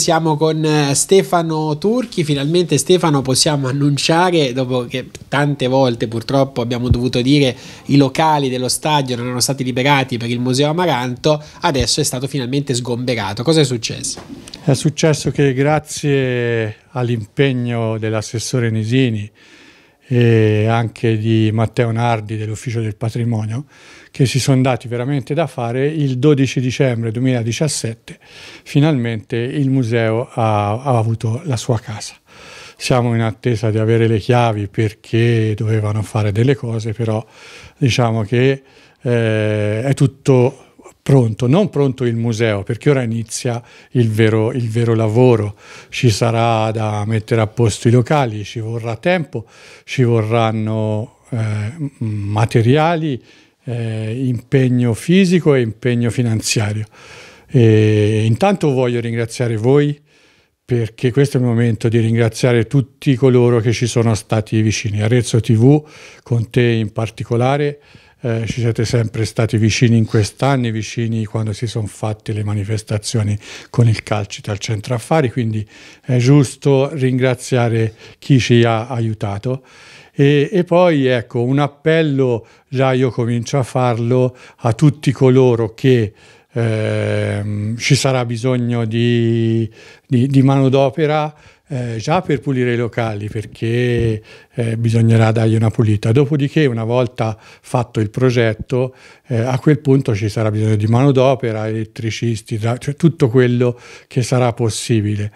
Siamo con eh, Stefano Turchi, finalmente Stefano possiamo annunciare, dopo che tante volte purtroppo abbiamo dovuto dire i locali dello stadio non erano stati liberati per il Museo Amaranto, adesso è stato finalmente sgomberato. Cosa è successo? È successo che grazie all'impegno dell'assessore Nisini, e anche di Matteo Nardi dell'Ufficio del Patrimonio, che si sono dati veramente da fare, il 12 dicembre 2017 finalmente il museo ha, ha avuto la sua casa. Siamo in attesa di avere le chiavi perché dovevano fare delle cose, però diciamo che eh, è tutto pronto, non pronto il museo, perché ora inizia il vero, il vero, lavoro, ci sarà da mettere a posto i locali, ci vorrà tempo, ci vorranno eh, materiali, eh, impegno fisico e impegno finanziario. E intanto voglio ringraziare voi perché questo è il momento di ringraziare tutti coloro che ci sono stati vicini, Arezzo TV, con te in particolare, eh, ci siete sempre stati vicini in questi anni, vicini quando si sono fatte le manifestazioni con il calcito al centro affari, quindi è giusto ringraziare chi ci ha aiutato. E, e, poi ecco un appello, già io comincio a farlo, a tutti coloro che eh, ci sarà bisogno di, di, di manodopera eh, già per pulire i locali perché eh, bisognerà dargli una pulita. Dopodiché, una volta fatto il progetto, eh, a quel punto ci sarà bisogno di manodopera, elettricisti, cioè tutto quello che sarà possibile.